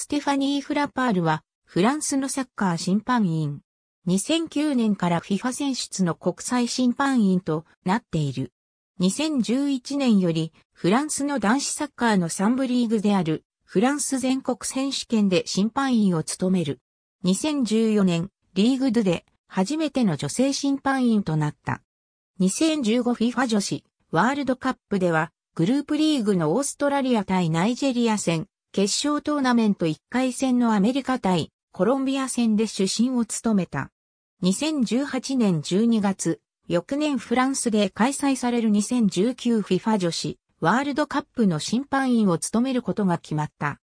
ステファニー・フラパールは、フランスのサッカー審判員。2009年から FIFA 選出の国際審判員となっている。2011年より、フランスの男子サッカーの3部リーグである、フランス全国選手権で審判員を務める。2014年、リーグドで、初めての女性審判員となった。2015FIFA 女子、ワールドカップでは、グループリーグのオーストラリア対ナイジェリア戦、決勝トーナメント1回戦のアメリカ対コロンビア戦で主審を務めた。2018年12月、翌年フランスで開催される 2019FIFA 女子ワールドカップの審判員を務めることが決まった。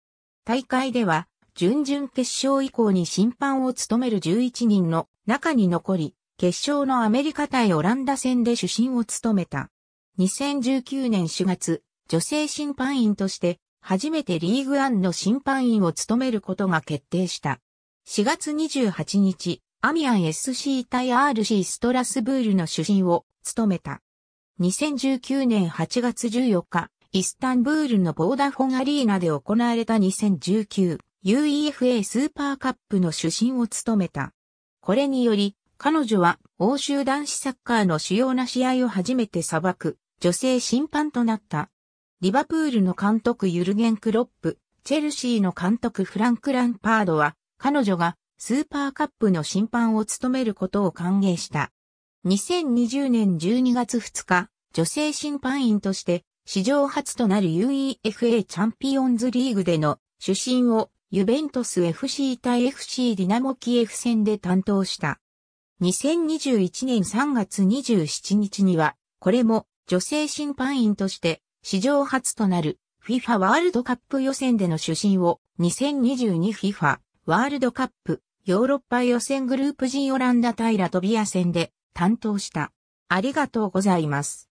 大会では、準々決勝以降に審判を務める11人の中に残り、決勝のアメリカ対オランダ戦で主審を務めた。2019年4月、女性審判員として初めてリーグアンの審判員を務めることが決定した。4月28日、アミアン SC 対 RC ストラスブールの主審を務めた。2019年8月14日、イスタンブールのボーダフォンアリーナで行われた 2019UEFA スーパーカップの主審を務めた。これにより、彼女は欧州男子サッカーの主要な試合を初めて裁く女性審判となった。リバプールの監督ユルゲン・クロップ、チェルシーの監督フランク・ランパードは、彼女がスーパーカップの審判を務めることを歓迎した。2020年12月2日、女性審判員として、史上初となる UEFA チャンピオンズリーグでの主審をユベントス FC 対 FC ディナモキエフ戦で担当した。2021年3月27日には、これも女性審判員として史上初となる FIFA ワールドカップ予選での主審を 2022FIFA ワールドカップヨーロッパ予選グループ G オランダ対ラトビア戦で担当した。ありがとうございます。